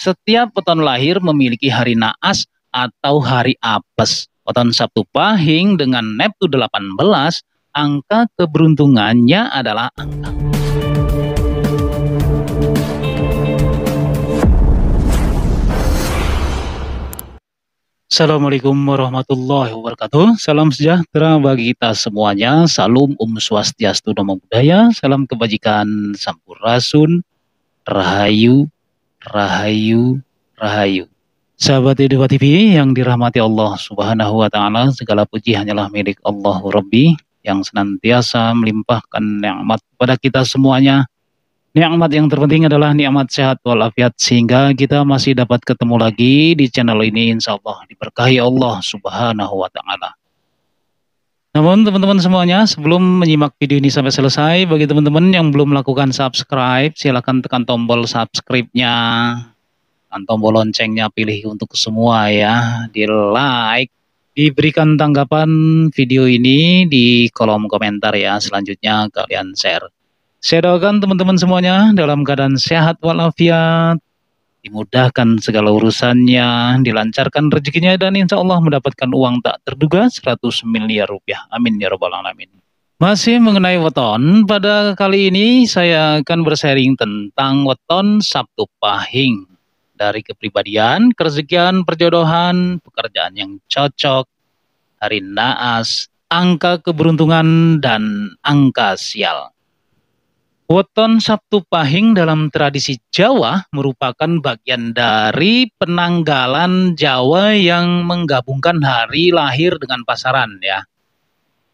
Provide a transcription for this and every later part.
Setiap peton lahir memiliki hari naas atau hari apes. Peton Sabtu Pahing dengan Neptu 18, angka keberuntungannya adalah angka Assalamualaikum warahmatullahi wabarakatuh. Salam sejahtera bagi kita semuanya. Salam um Swastiastu Namo Buddhaya. Salam kebajikan, Sampurasun, Rahayu, Rahayu Rahayu. Sahabat Edukwa TV yang dirahmati Allah Subhanahu wa taala, segala puji hanyalah milik Allah Rabbi yang senantiasa melimpahkan nikmat kepada kita semuanya. Nikmat yang terpenting adalah nikmat sehat walafiat sehingga kita masih dapat ketemu lagi di channel ini Insya Allah diberkahi Allah Subhanahu wa taala. Namun teman-teman semuanya, sebelum menyimak video ini sampai selesai, bagi teman-teman yang belum melakukan subscribe, silahkan tekan tombol subscribe-nya. Tekan tombol loncengnya, pilih untuk semua ya. Di like, diberikan tanggapan video ini di kolom komentar ya. Selanjutnya kalian share. Saya doakan teman-teman semuanya dalam keadaan sehat walafiat dimudahkan segala urusannya, dilancarkan rezekinya dan insya Allah mendapatkan uang tak terduga 100 miliar rupiah. Amin ya robbal alamin. Masih mengenai weton, pada kali ini saya akan bersharing tentang weton Sabtu Pahing. Dari kepribadian, kerezekian, perjodohan, pekerjaan yang cocok, hari naas, angka keberuntungan, dan angka sial. Weton Sabtu Pahing dalam tradisi Jawa merupakan bagian dari penanggalan Jawa yang menggabungkan hari lahir dengan pasaran ya.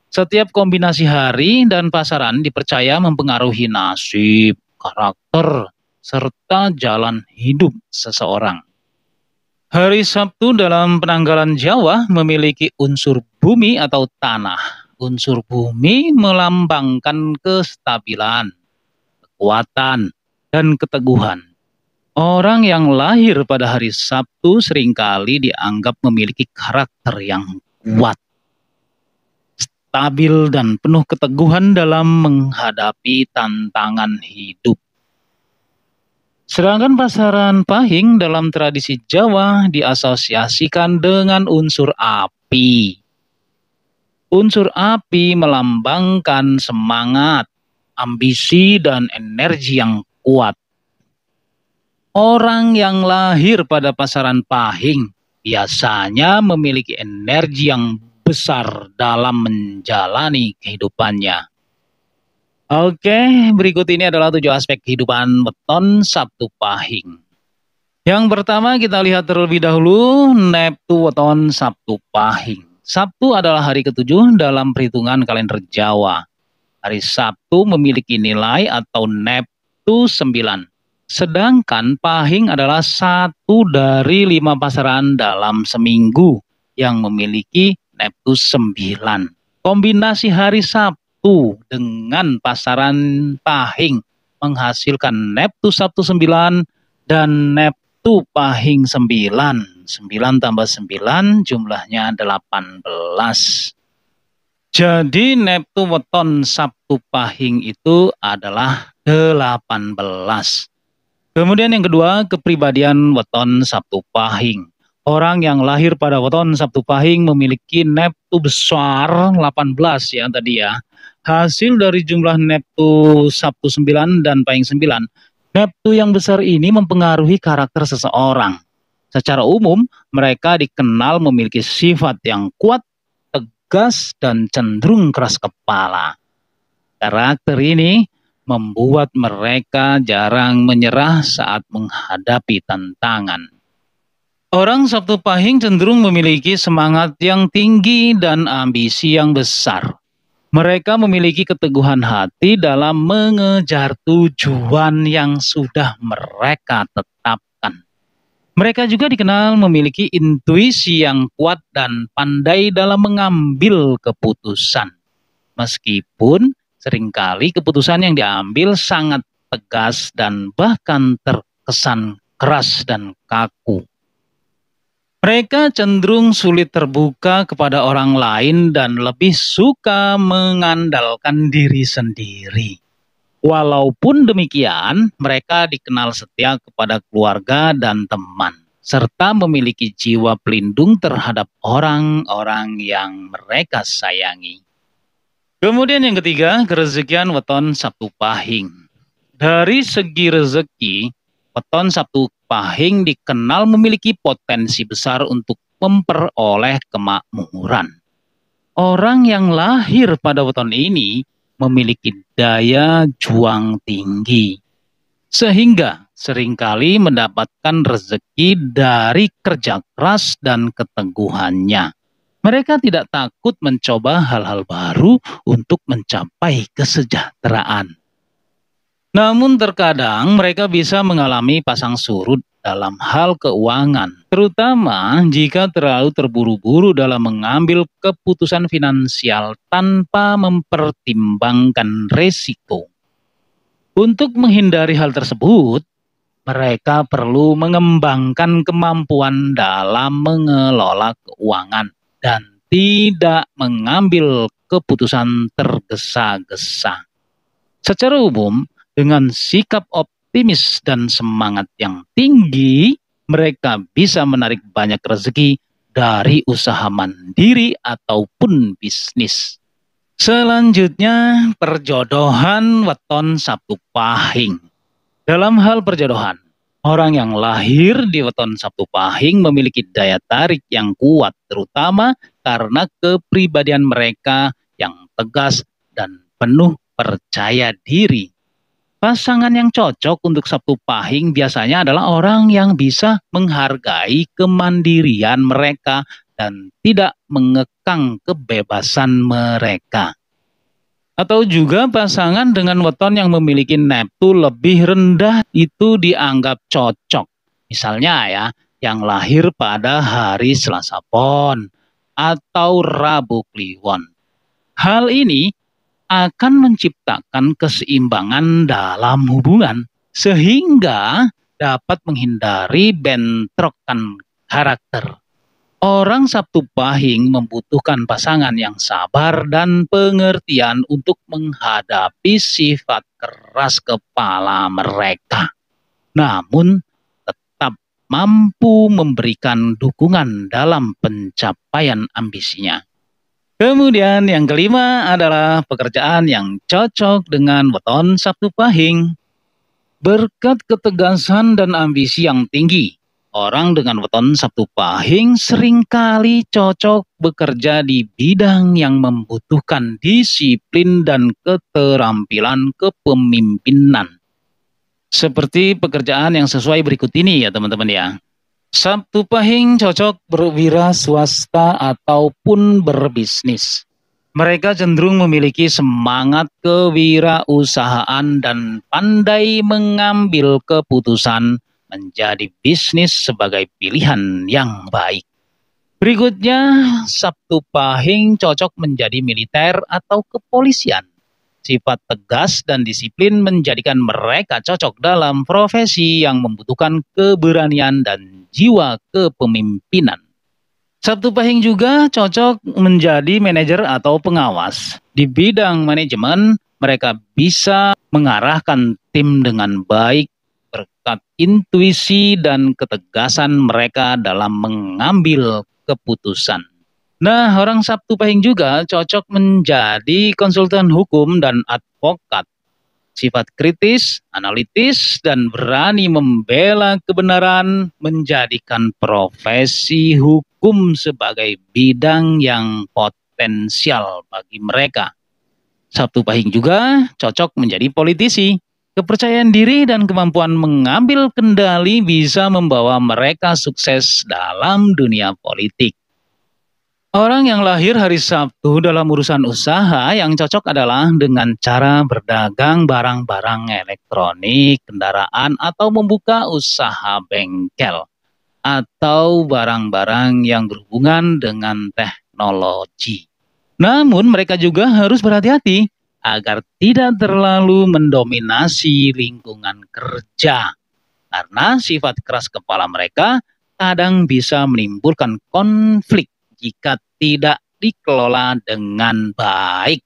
Setiap kombinasi hari dan pasaran dipercaya mempengaruhi nasib, karakter, serta jalan hidup seseorang. Hari Sabtu dalam penanggalan Jawa memiliki unsur bumi atau tanah. Unsur bumi melambangkan kestabilan kekuatan, dan keteguhan. Orang yang lahir pada hari Sabtu seringkali dianggap memiliki karakter yang kuat, stabil, dan penuh keteguhan dalam menghadapi tantangan hidup. Sedangkan pasaran pahing dalam tradisi Jawa diasosiasikan dengan unsur api. Unsur api melambangkan semangat, ambisi dan energi yang kuat. Orang yang lahir pada pasaran pahing biasanya memiliki energi yang besar dalam menjalani kehidupannya. Oke, berikut ini adalah tujuh aspek kehidupan beton Sabtu Pahing. Yang pertama kita lihat terlebih dahulu Neptu Weton Sabtu Pahing. Sabtu adalah hari ketujuh dalam perhitungan kalender Jawa. Hari Sabtu memiliki nilai atau Neptu 9. Sedangkan pahing adalah satu dari lima pasaran dalam seminggu yang memiliki Neptu 9. Kombinasi hari Sabtu dengan pasaran pahing menghasilkan Neptu Sabtu 9 dan Neptu pahing 9. 9 tambah 9 jumlahnya 18. Jadi Neptu weton Sabtu Pahing itu adalah 18. Kemudian yang kedua, kepribadian weton Sabtu Pahing. Orang yang lahir pada weton Sabtu Pahing memiliki Neptu besar 18 ya tadi ya. Hasil dari jumlah Neptu Sabtu 9 dan Pahing 9, Neptu yang besar ini mempengaruhi karakter seseorang. Secara umum, mereka dikenal memiliki sifat yang kuat tegas dan cenderung keras kepala. Karakter ini membuat mereka jarang menyerah saat menghadapi tantangan. Orang Sabtu Pahing cenderung memiliki semangat yang tinggi dan ambisi yang besar. Mereka memiliki keteguhan hati dalam mengejar tujuan yang sudah mereka tetapkan mereka juga dikenal memiliki intuisi yang kuat dan pandai dalam mengambil keputusan. Meskipun seringkali keputusan yang diambil sangat tegas dan bahkan terkesan keras dan kaku. Mereka cenderung sulit terbuka kepada orang lain dan lebih suka mengandalkan diri sendiri. Walaupun demikian, mereka dikenal setia kepada keluarga dan teman, serta memiliki jiwa pelindung terhadap orang-orang yang mereka sayangi. Kemudian yang ketiga, kerezekian weton Sabtu Pahing. Dari segi rezeki, weton Sabtu Pahing dikenal memiliki potensi besar untuk memperoleh kemakmuran. Orang yang lahir pada weton ini memiliki daya juang tinggi, sehingga seringkali mendapatkan rezeki dari kerja keras dan keteguhannya. Mereka tidak takut mencoba hal-hal baru untuk mencapai kesejahteraan. Namun, terkadang mereka bisa mengalami pasang surut dalam hal keuangan, terutama jika terlalu terburu-buru dalam mengambil keputusan finansial tanpa mempertimbangkan risiko. Untuk menghindari hal tersebut, mereka perlu mengembangkan kemampuan dalam mengelola keuangan dan tidak mengambil keputusan tergesa-gesa. Secara umum, dengan sikap optimis optimis dan semangat yang tinggi, mereka bisa menarik banyak rezeki dari usaha mandiri ataupun bisnis. Selanjutnya, perjodohan weton Sabtu Pahing. Dalam hal perjodohan, orang yang lahir di weton Sabtu Pahing memiliki daya tarik yang kuat, terutama karena kepribadian mereka yang tegas dan penuh percaya diri. Pasangan yang cocok untuk Sabtu Pahing biasanya adalah orang yang bisa menghargai kemandirian mereka dan tidak mengekang kebebasan mereka. Atau juga pasangan dengan weton yang memiliki neptu lebih rendah itu dianggap cocok. Misalnya ya, yang lahir pada hari Selasa Pon atau Rabu Kliwon. Hal ini akan menciptakan keseimbangan dalam hubungan sehingga dapat menghindari bentrokan karakter. Orang Sabtu Pahing membutuhkan pasangan yang sabar dan pengertian untuk menghadapi sifat keras kepala mereka. Namun tetap mampu memberikan dukungan dalam pencapaian ambisinya. Kemudian yang kelima adalah pekerjaan yang cocok dengan weton Sabtu Pahing. Berkat ketegasan dan ambisi yang tinggi, orang dengan weton Sabtu Pahing seringkali cocok bekerja di bidang yang membutuhkan disiplin dan keterampilan kepemimpinan. Seperti pekerjaan yang sesuai berikut ini ya teman-teman ya. Sabtu Pahing cocok berwira swasta ataupun berbisnis. Mereka cenderung memiliki semangat kewirausahaan dan pandai mengambil keputusan menjadi bisnis sebagai pilihan yang baik. Berikutnya, Sabtu Pahing cocok menjadi militer atau kepolisian. Sifat tegas dan disiplin menjadikan mereka cocok dalam profesi yang membutuhkan keberanian dan jiwa kepemimpinan. Sabtu Pahing juga cocok menjadi manajer atau pengawas. Di bidang manajemen, mereka bisa mengarahkan tim dengan baik berkat intuisi dan ketegasan mereka dalam mengambil keputusan. Nah, orang Sabtu Pahing juga cocok menjadi konsultan hukum dan advokat. Sifat kritis, analitis, dan berani membela kebenaran menjadikan profesi hukum sebagai bidang yang potensial bagi mereka. Sabtu Pahing juga cocok menjadi politisi. Kepercayaan diri dan kemampuan mengambil kendali bisa membawa mereka sukses dalam dunia politik. Orang yang lahir hari Sabtu dalam urusan usaha yang cocok adalah dengan cara berdagang barang-barang elektronik, kendaraan, atau membuka usaha bengkel, atau barang-barang yang berhubungan dengan teknologi. Namun, mereka juga harus berhati-hati agar tidak terlalu mendominasi lingkungan kerja, karena sifat keras kepala mereka kadang bisa menimbulkan konflik jika tidak dikelola dengan baik.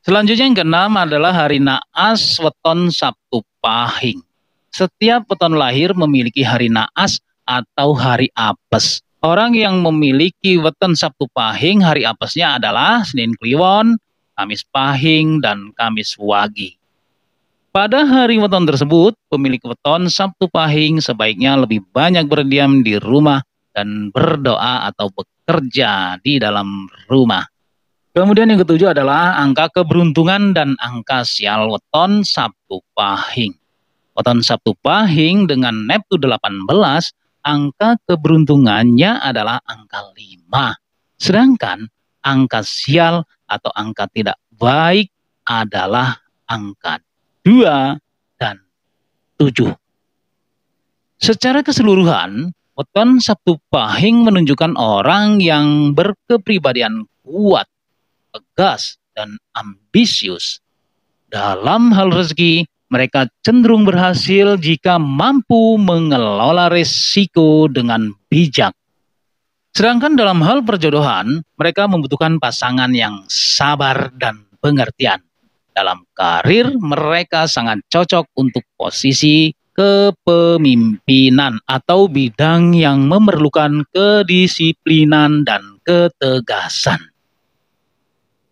Selanjutnya yang keenam adalah hari naas weton Sabtu Pahing. Setiap weton lahir memiliki hari naas atau hari apes. Orang yang memiliki weton Sabtu Pahing hari apesnya adalah Senin Kliwon, Kamis Pahing, dan Kamis Wagi. Pada hari weton tersebut, pemilik weton Sabtu Pahing sebaiknya lebih banyak berdiam di rumah dan berdoa atau bekerja kerja di dalam rumah. Kemudian yang ketujuh adalah angka keberuntungan dan angka sial weton Sabtu Pahing. Weton Sabtu Pahing dengan Neptu 18, angka keberuntungannya adalah angka 5. Sedangkan angka sial atau angka tidak baik adalah angka 2 dan 7. Secara keseluruhan, Weton Sabtu Pahing menunjukkan orang yang berkepribadian kuat, tegas, dan ambisius. Dalam hal rezeki, mereka cenderung berhasil jika mampu mengelola risiko dengan bijak. Sedangkan dalam hal perjodohan, mereka membutuhkan pasangan yang sabar dan pengertian. Dalam karir, mereka sangat cocok untuk posisi kepemimpinan atau bidang yang memerlukan kedisiplinan dan ketegasan.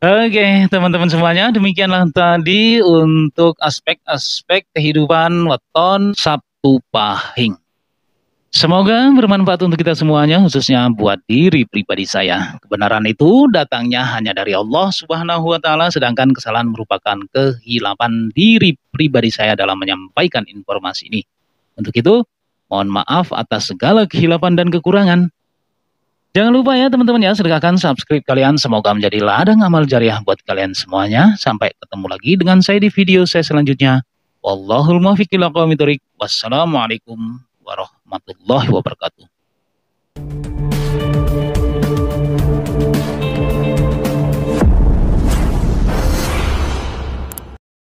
Oke, okay, teman-teman semuanya, demikianlah tadi untuk aspek-aspek kehidupan weton Sabtu Pahing. Semoga bermanfaat untuk kita semuanya, khususnya buat diri pribadi saya. Kebenaran itu datangnya hanya dari Allah Subhanahu wa Ta'ala, sedangkan kesalahan merupakan kehilapan diri pribadi saya dalam menyampaikan informasi ini. Untuk itu, mohon maaf atas segala kehilapan dan kekurangan. Jangan lupa ya teman-teman ya, sedekahkan subscribe kalian. Semoga menjadi ladang amal jariah buat kalian semuanya. Sampai ketemu lagi dengan saya di video saya selanjutnya. Wallahul muwaffiq ila Wassalamualaikum warahmatullahi wabarakatuh warahmatullahi wabarakatuh.